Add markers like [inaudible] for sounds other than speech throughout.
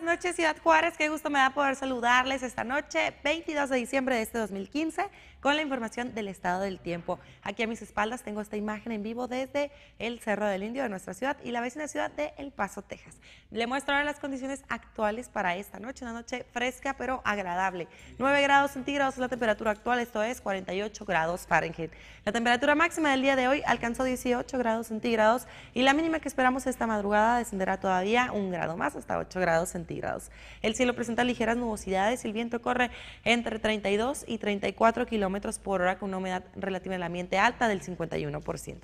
buenas noches Ciudad Juárez, qué gusto me da poder saludarles esta noche, 22 de diciembre de este 2015 con la información del estado del tiempo. Aquí a mis espaldas tengo esta imagen en vivo desde el Cerro del Indio de nuestra ciudad y la vecina ciudad de El Paso, Texas. Le muestro ahora las condiciones actuales para esta noche, una noche fresca pero agradable. 9 grados centígrados es la temperatura actual, esto es 48 grados Fahrenheit. La temperatura máxima del día de hoy alcanzó 18 grados centígrados y la mínima que esperamos esta madrugada descenderá todavía un grado más, hasta 8 grados centígrados. El cielo presenta ligeras nubosidades y el viento corre entre 32 y 34 kilómetros por hora con una humedad relativa ambiente alta del 51%.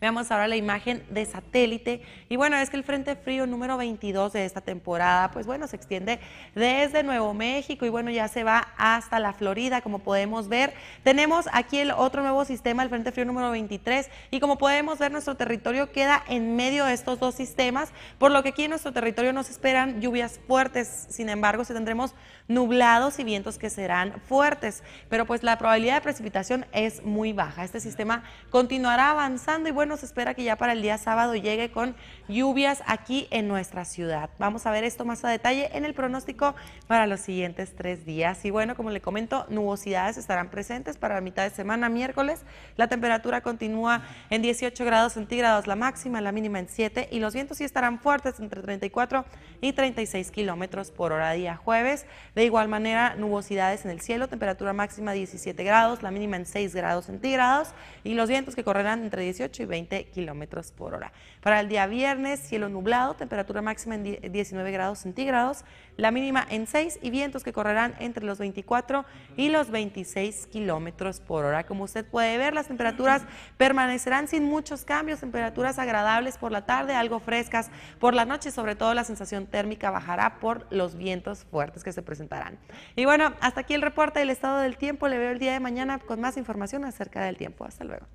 Veamos ahora la imagen de satélite. Y bueno, es que el Frente Frío número 22 de esta temporada, pues bueno, se extiende desde Nuevo México y bueno, ya se va hasta la Florida, como podemos ver. Tenemos aquí el otro nuevo sistema, el Frente Frío número 23, y como podemos ver, nuestro territorio queda en medio de estos dos sistemas, por lo que aquí en nuestro territorio nos esperan lluvias fuertes, sin embargo, si tendremos nublados y vientos que serán fuertes, pero pues la probabilidad de precipitación es muy baja. Este sistema continuará avanzando y bueno, se espera que ya para el día sábado llegue con lluvias aquí en nuestra ciudad. Vamos a ver esto más a detalle en el pronóstico para los siguientes tres días. Y bueno, como le comento, nubosidades estarán presentes para la mitad de semana, miércoles. La temperatura continúa en 18 grados centígrados la máxima, la mínima en 7 y los vientos sí estarán fuertes entre 34 y 36 kilómetros por hora día jueves. De igual manera, nubosidades en el cielo, temperatura máxima 17 grados la mínima en 6 grados centígrados y los vientos que correrán entre 18 y 20 kilómetros por hora. Para el día viernes, cielo nublado, temperatura máxima en 19 grados centígrados, la mínima en 6 y vientos que correrán entre los 24 y los 26 kilómetros por hora. Como usted puede ver, las temperaturas [laughs] permanecerán sin muchos cambios, temperaturas agradables por la tarde, algo frescas por la noche, sobre todo la sensación térmica bajará por los vientos fuertes que se presentarán. Y bueno, hasta aquí el reporte del estado del tiempo. Le veo el día de mañana con más información acerca del tiempo. Hasta luego.